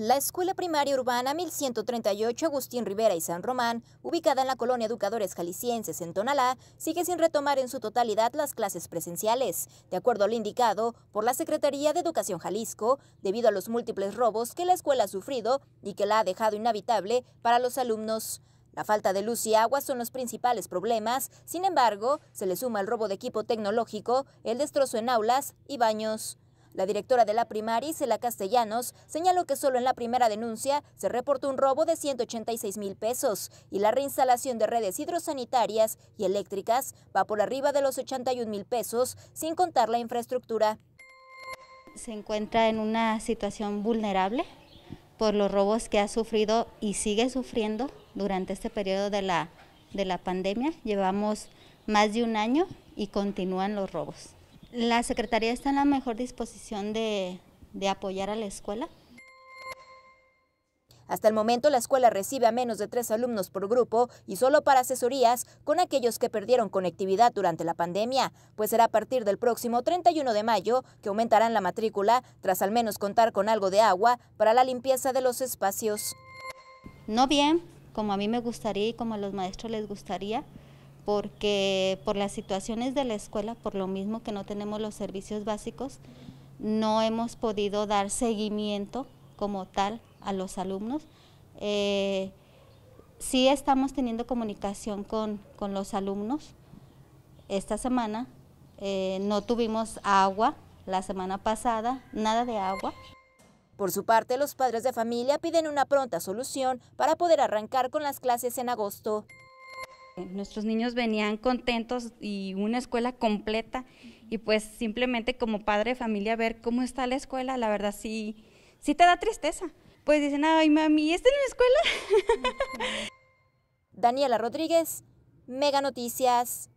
La Escuela Primaria Urbana 1138 Agustín Rivera y San Román, ubicada en la colonia Educadores Jaliscienses en Tonalá, sigue sin retomar en su totalidad las clases presenciales, de acuerdo a lo indicado por la Secretaría de Educación Jalisco, debido a los múltiples robos que la escuela ha sufrido y que la ha dejado inhabitable para los alumnos. La falta de luz y agua son los principales problemas, sin embargo, se le suma el robo de equipo tecnológico, el destrozo en aulas y baños. La directora de la primaria, Isela Castellanos, señaló que solo en la primera denuncia se reportó un robo de 186 mil pesos y la reinstalación de redes hidrosanitarias y eléctricas va por arriba de los 81 mil pesos, sin contar la infraestructura. Se encuentra en una situación vulnerable por los robos que ha sufrido y sigue sufriendo durante este periodo de la, de la pandemia. Llevamos más de un año y continúan los robos. La Secretaría está en la mejor disposición de, apoyar a la escuela. Hasta el momento la escuela recibe a menos de tres alumnos por grupo y solo para asesorías con aquellos que perdieron conectividad durante la pandemia, pues será a partir del próximo 31 de mayo que aumentarán la matrícula tras al menos contar con algo de agua para la limpieza de los espacios. No bien, como a mí me gustaría y como a los maestros les gustaría, porque por las situaciones de la escuela, por lo mismo que no tenemos los servicios básicos, no hemos podido dar seguimiento como tal a los alumnos. Eh, sí estamos teniendo comunicación con, los alumnos. Esta semana eh, no tuvimos agua, la semana pasada nada de agua. Por su parte, los padres de familia piden una pronta solución para poder arrancar con las clases en agosto. Nuestros niños venían contentos y una escuela completa y pues simplemente como padre de familia ver cómo está la escuela, la verdad sí, sí te da tristeza. Pues dicen, ay mami, ¿está en la escuela? Daniela Rodríguez, Mega Noticias.